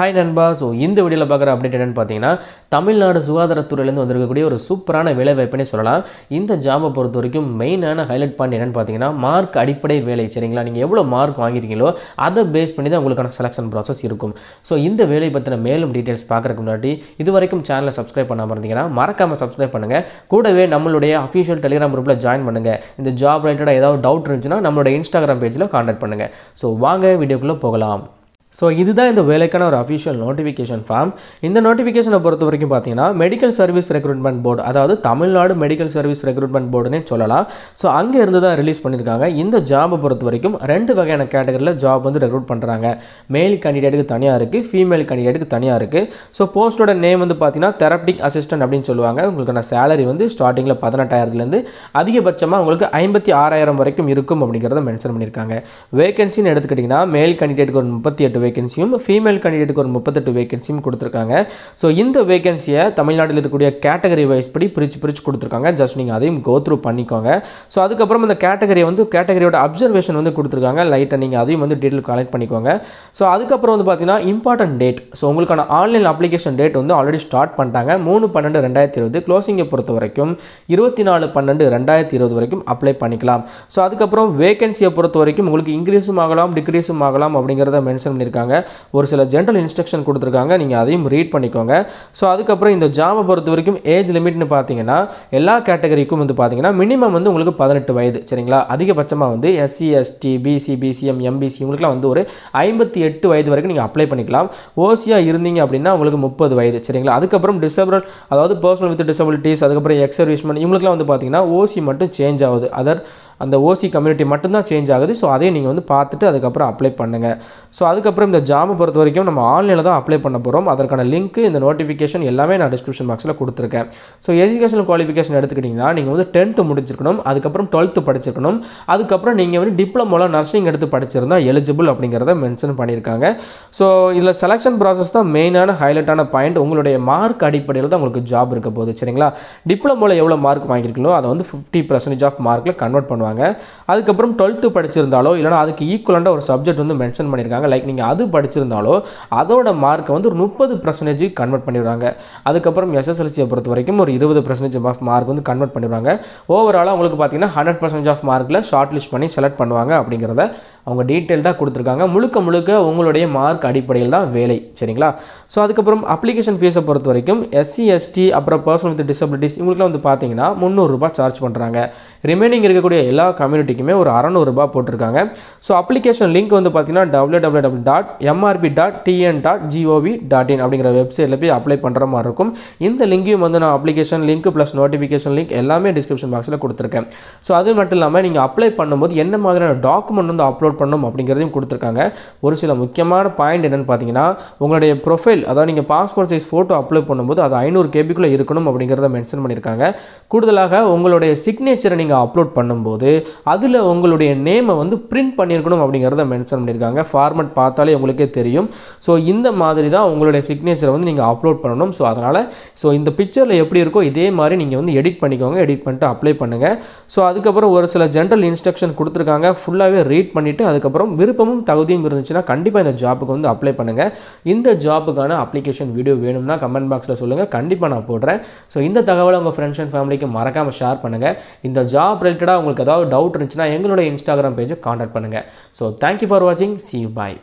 hi நண்பா so இந்த வீடியோவில் பார்க்குற அப்டேட் என்னென்னு பார்த்தீங்கன்னா தமிழ்நாடு சுகாதாரத்துறையிலேருந்து வந்திருக்கக்கூடிய ஒரு சூப்பரான வேலை வாய்ப்புனே சொல்லலாம் இந்த ஜாபை பொறுத்த வரைக்கும் மெயினான ஹைலைட் பாயிண்ட் என்னென்னு பார்த்தீங்கன்னா மார்க் அடிப்படை வேலை சரிங்களா நீங்கள் எவ்வளோ மார்க் வாங்கிருக்கீங்களோ அதை பேஸ் பண்ணி தான் உங்களுக்கான செலெக்ஷன் ப்ராசஸ் இருக்கும் ஸோ இந்த வேலை பற்றின மேலும் டீட்டெயில்ஸ் பார்க்குறக்கு முன்னாடி இது வரைக்கும் சேனலை சப்ஸ்கிரைப் பண்ணாமல் இருந்தீங்கன்னா மறக்காமல் சப்ஸ்கிரைப் பண்ணுங்கள் கூடவே நம்மளுடைய அஃபிஷியல் டெலிகிராம் குரூப்பில் ஜாயின் பண்ணுங்கள் இந்த ஜாப் ரிலேட்டடாக ஏதாவது டவுட் இருந்துச்சுன்னா நம்மளோட இன்ஸ்டாகிராம் பேஜில் கான்டாக்ட் பண்ணுங்கள் ஸோ வாங்க வீடியோக்குள்ளே போகலாம் ஸோ இதுதான் இந்த வேலைக்கான ஒரு அஃபிஷியல் நோட்டிஃபிகேஷன் ஃபார்ம் இந்த நோட்டிஃபிகேஷனை பொறுத்த வரைக்கும் பார்த்தீங்கன்னா மெடிக்கல் சர்வீஸ் ரெக்ரூட்மெண்ட் போர்டு அதாவது தமிழ்நாடு மெடிக்கல் சர்வீஸ் ரெக்ரூட்மெண்ட் போர்டுனே சொல்லலாம் ஸோ அங்கே இருந்து தான் ரிலீஸ் பண்ணியிருக்காங்க இந்த ஜாபை பொறுத்த வரைக்கும் ரெண்டு வகையான கேட்டகரியில் ஜாப் வந்து ரெக்ரூட் பண்ணுறாங்க மேல் கேண்டிடேட்டுக்கு தனியாக இருக்குது ஃபீமேல் கேண்டிடேட்டுக்கு தனியாக இருக்குது ஸோ போஸ்ட்டோட நேம் வந்து பார்த்தீங்கன்னா தெரப்டிக் அசிஸ்டன்ட் அப்படின்னு சொல்லுவாங்க உங்களுக்கான சேலரி வந்து ஸ்டார்டிங்கில் பதினெட்டாயிரத்துலேருந்து அதிகபட்சமாக உங்களுக்கு ஐம்பத்தி ஆறாயிரம் வரைக்கும் இருக்கும் அப்படிங்கிறத மென்ஷன் பண்ணியிருக்காங்க வேகன்சின்னு எடுத்துக்கிட்டிங்கன்னா மேல் கேண்டிடேட்டுக்கு ஒரு முப்பத்தி எட்டு முப்பத்தெட்டு வேகன்சியும் ஃபீமேல் கேண்டிடேட்டுக்கு ஒரு முப்பத்தெட்டு வேகன்சியும் கொடுத்துருக்காங்க ஸோ இந்த வேகன்சியை தமிழ்நாட்டில் இருக்கக்கூடிய கேட்டகரி வைஸ் படி பிரித்து பிரித்து கொடுத்துருக்காங்க ஜஸ்ட் நீங்கள் அதையும் கோ த்ரூ பண்ணிக்கோங்க ஸோ அதுக்கப்புறம் இந்த கேட்டகரியை வந்து கேட்டகரியோட அப்சர்வேஷன் வந்து கொடுத்துருக்காங்க லைட்டை நீங்கள் அதையும் வந்து டீட்டெயில் கலெக்ட் பண்ணிக்கோங்க ஸோ அதுக்கப்புறம் வந்து பார்த்தீங்கன்னா இம்பார்ட்டன்ட் டேட் ஸோ உங்களுக்கான ஆன்லைன் அப்ளிகேஷன் டேட் வந்து ஆல்ரெடி ஸ்டார்ட் பண்ணிட்டாங்க மூணு பன்னெண்டு ரெண்டாயிரத்தி இருபது க்ளோசிங்கை பொறுத்த வரைக்கும் இருபத்தி நாலு பன்னெண்டு ரெண்டாயிரத்தி இருபது வரைக்கும் அப்ளை பண்ணிக்கலாம் ஸோ அதுக்கப்புறம் வேகன்சியை பொறுத்த வரைக்கும் உங்களுக்கு இன்க்ரீஸும் ஆகலாம் டிக்ரீஸும் ஆகலாம் அப்படிங்கிறத மென்ஷன் சொல்லியிருக்காங்க ஒரு சில ஜென்ரல் இன்ஸ்ட்ரக்ஷன் கொடுத்துருக்காங்க நீங்கள் அதையும் ரீட் பண்ணிக்கோங்க ஸோ அதுக்கப்புறம் இந்த ஜாபை பொறுத்த வரைக்கும் ஏஜ் லிமிட்னு பார்த்தீங்கன்னா எல்லா கேட்டகரிக்கும் வந்து பார்த்தீங்கன்னா மினிமம் வந்து உங்களுக்கு பதினெட்டு வயது சரிங்களா அதிகபட்சமாக வந்து SC ST BC BCM MBC உங்களுக்குலாம் வந்து ஒரு ஐம்பத்தி எட்டு வயது வரைக்கும் நீங்கள் அப்ளை பண்ணிக்கலாம் ஓசியாக இருந்தீங்க அப்படின்னா உங்களுக்கு முப்பது வயது சரிங்களா அதுக்கப்புறம் டிசபிள் அதாவது பர்சனல் வித் டிசபிலிட்டிஸ் அதுக்கப்புறம் எக்ஸர்விஸ்மெண்ட் இவங்களுக்குலாம் வந்து பார்த்தீங்கன்னா ஓசி மட்டும் சேஞ்ச் ஆகுது அதர் அந்த ஓசி கம்யூனிட்டி மட்டும்தான் சேஞ்ச் ஆகுது ஸோ அதையும் நீங்கள் வந்து பார்த்துட்டு அதுக்கப்புறம் அப்ளை பண்ணுங்கள் ஸோ அதுக்கப்புறம் இந்த ஜாமை பொறுத்த வரைக்கும் நம்ம ஆன்லைனில் தான் அப்ளை பண்ண போகிறோம் அதற்கான லிங்க் இந்த நோட்டிஃபிகேஷன் எல்லாமே நான் டிஸ்கிரிப்ஷன் பாக்ஸில் கொடுத்துருக்கேன் ஸோ எஜுகேஷனல் குவாலிஃபிகேஷன் எடுத்துக்கிட்டிங்கன்னா நீங்கள் வந்து டென்த்து முடிச்சிருக்கணும் அதுக்கப்புறம் டுவெல்த்து படிச்சிருக்கணும் அதுக்கப்புறம் நீங்கள் வந்து டிப்ளமோவில் நர்சிங் எடுத்து படிச்சிருந்தால் எலிஜிபிள் அப்படிங்கிறத மென்ஷன் பண்ணியிருக்காங்க ஸோ இதில் செலெக்ஷன் ப்ராசஸ் தான் மெயினான ஹைலைட்டான பாயிண்ட் உங்களுடைய மார்க் அடிப்படையில் தான் உங்களுக்கு ஜாப் இருக்க போகுது சரிங்களா டிப்ளமோவில் எவ்வளோ மார்க் வாங்கியிருக்கீங்களோ அதை வந்து ஃபிஃப்டி பர்சன்டேஜ் ஆஃப் மார்க்கில் கன்வெர்ட் பண்ணுவாங்க பண்ணியிருப்பாங்க அதுக்கப்புறம் டுவெல்த்து படிச்சிருந்தாலோ இல்லைனா அதுக்கு ஈக்குவலண்டாக ஒரு சப்ஜெக்ட் வந்து மென்ஷன் பண்ணியிருக்காங்க லைக் நீங்கள் அது படிச்சிருந்தாலோ அதோட மார்க்கை வந்து ஒரு முப்பது பர்சன்டேஜ் கன்வெர்ட் பண்ணிடுறாங்க அதுக்கப்புறம் எஸ்எஸ்எல்சியை பொறுத்த வரைக்கும் ஒரு இருபது பர்சன்டேஜ் ஆஃப் மார்க் வந்து கன்வெர்ட் பண்ணிடுவாங்க ஓவராலாக உங்களுக்கு பார்த்தீங்கன்னா ஹண்ட்ரட் பர்சன்டேஜ் ஆஃப் மார்க்கில் ஷார்ட் லிஸ்ட் பண்ணி செலக்ட் பண்ணுவாங்க அப்படிங்கிறத அவங்க டீட்டெயில்டாக கொடுத்துருக்காங்க முழுக்க முழுக்க உங்களுடைய மார்க் அடிப்படையில் தான் வேலை சரிங்களா ஸோ அதுக்கப்புறம் அப்ளிகேஷன் ஃபீஸை பொறுத்த வரைக்கும் எஸ்சி எஸ்டி அப்புறம் பர்சன் வித் டிசபிலிட்டிஸ் இவங்களுக்குலாம் வந்து பார்த்தீங்கன்னா முந்நூறுரூபா சார்ஜ் பண்ணுறாங்க ரிமைனிங் இருக்கக்கூடிய எல்லா கம்யூனிட்டிக்குமே ஒரு அறநூறுபா போட்டிருக்காங்க ஸோ அப்ளிகேஷன் லிங்க் வந்து பார்த்தீங்கன்னா W W W dot MRB dot TN dot GOV dot in அப்படிங்கிற வெப்சைட்டில் போய் அப்ளை பண்ணுற மாதிரி இருக்கும் இந்த லிங்கையும் வந்து நான் application link plus notification link எல்லாமே டிஸ்கிரிப்ஷன் பாக்ஸில் கொடுத்துருக்கேன் ஸோ அது மட்டும் இல்லாமல் நீங்கள் அப்ளை பண்ணும்போது என்ன மாதிரியான டாக்குமெண்ட் வந்து அப்லோட் பண்ணணும் அப்படிங்கிறதையும் கொடுத்துருக்காங்க ஒரு சில முக்கியமான பாயிண்ட் என்னென்னு பார்த்தீங்கன்னா உங்களுடைய ப்ரொஃபைல் அதாவது நீங்கள் பாஸ்போர்ட் சைஸ் ஃபோட்டோ அப்ளை பண்ணும்போது அது ஐநூறு கேபிக்குள்ளே இருக்கணும் அப்படிங்கிறத மென்ஷன் பண்ணியிருக்காங்க கூடுதலாக உங்களுடைய சிக்னேச்சரை நீங்கள் நீங்கள் அப்லோட் பண்ணும்போது அதில் உங்களுடைய நேமை வந்து பிரிண்ட் பண்ணியிருக்கணும் அப்படிங்கிறத மென்ஷன் பண்ணியிருக்காங்க ஃபார்மெட் பார்த்தாலே உங்களுக்கே தெரியும் ஸோ இந்த மாதிரி தான் உங்களுடைய சிக்னேச்சரை வந்து நீங்கள் அப்லோட் பண்ணணும் ஸோ அதனால் ஸோ இந்த பிக்சரில் எப்படி இருக்கோ இதே மாதிரி நீங்கள் வந்து எடிட் பண்ணிக்கோங்க எடிட் பண்ணிட்டு அப்ளை பண்ணுங்கள் ஸோ அதுக்கப்புறம் ஒரு சில ஜென்ரல் இன்ஸ்ட்ரக்ஷன் கொடுத்துருக்காங்க ஃபுல்லாகவே ரீட் பண்ணிவிட்டு அதுக்கப்புறம் விருப்பமும் தகுதியும் இருந்துச்சுன்னா கண்டிப்பாக இந்த ஜாப்புக்கு வந்து அப்ளை பண்ணுங்கள் இந்த ஜாப்புக்கான அப்ளிகேஷன் வீடியோ வேணும்னா கமெண்ட் பாக்ஸில் சொல்லுங்கள் கண்டிப்பாக நான் போடுறேன் ஸோ இந்த தகவலை உங்கள் ஃப்ரெண்ட்ஸ் அண்ட் ஃபேமிலிக்கு மறக்காமல் ஷேர் பண்ணுங்கள் இந்த ஜாப் ஜாப் ரிலேட்டடாக உங்களுக்கு ஏதாவது டவுட் இருந்துச்சுன்னா எங்களுடைய இன்ஸ்டாகிராம் பேஜை காண்டாக்ட் பண்ணுங்கள் ஸோ தேங்க்யூ ஃபார் வாட்சிங் சி யூ பாய்